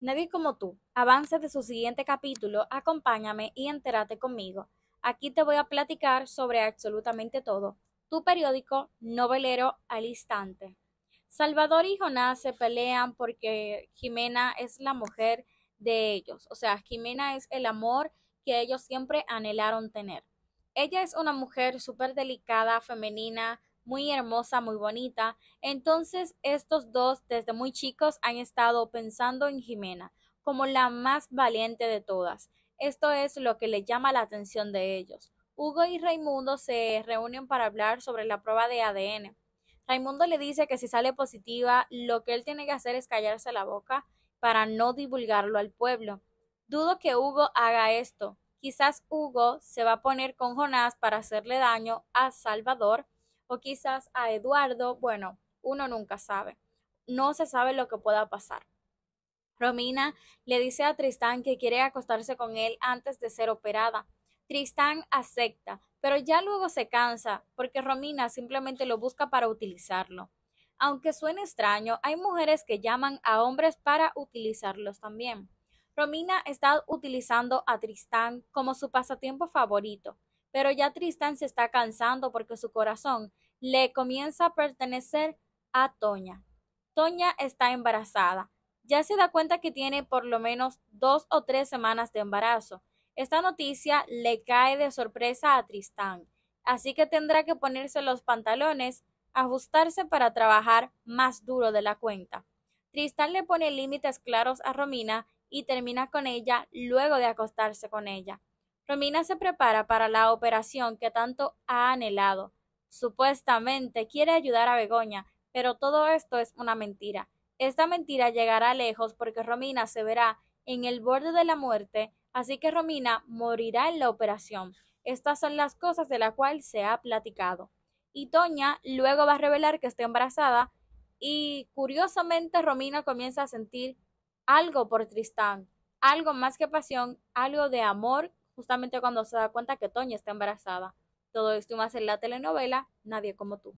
Nadie como tú. Avance de su siguiente capítulo, acompáñame y entérate conmigo. Aquí te voy a platicar sobre absolutamente todo. Tu periódico novelero al instante. Salvador y Jonás se pelean porque Jimena es la mujer de ellos. O sea, Jimena es el amor que ellos siempre anhelaron tener. Ella es una mujer súper delicada, femenina, muy hermosa, muy bonita. Entonces estos dos desde muy chicos han estado pensando en Jimena como la más valiente de todas. Esto es lo que le llama la atención de ellos. Hugo y Raimundo se reúnen para hablar sobre la prueba de ADN. Raimundo le dice que si sale positiva, lo que él tiene que hacer es callarse la boca para no divulgarlo al pueblo. Dudo que Hugo haga esto. Quizás Hugo se va a poner con Jonás para hacerle daño a Salvador o quizás a Eduardo, bueno, uno nunca sabe. No se sabe lo que pueda pasar. Romina le dice a Tristán que quiere acostarse con él antes de ser operada. Tristán acepta, pero ya luego se cansa porque Romina simplemente lo busca para utilizarlo. Aunque suene extraño, hay mujeres que llaman a hombres para utilizarlos también. Romina está utilizando a Tristán como su pasatiempo favorito. Pero ya Tristán se está cansando porque su corazón le comienza a pertenecer a Toña. Toña está embarazada. Ya se da cuenta que tiene por lo menos dos o tres semanas de embarazo. Esta noticia le cae de sorpresa a Tristán, así que tendrá que ponerse los pantalones, ajustarse para trabajar más duro de la cuenta. Tristán le pone límites claros a Romina y termina con ella luego de acostarse con ella. Romina se prepara para la operación que tanto ha anhelado. Supuestamente quiere ayudar a Begoña, pero todo esto es una mentira. Esta mentira llegará lejos porque Romina se verá en el borde de la muerte, así que Romina morirá en la operación. Estas son las cosas de las cuales se ha platicado. Y Toña luego va a revelar que está embarazada y curiosamente Romina comienza a sentir algo por Tristán, algo más que pasión, algo de amor justamente cuando se da cuenta que Toña está embarazada. Todo esto más en la telenovela Nadie como tú.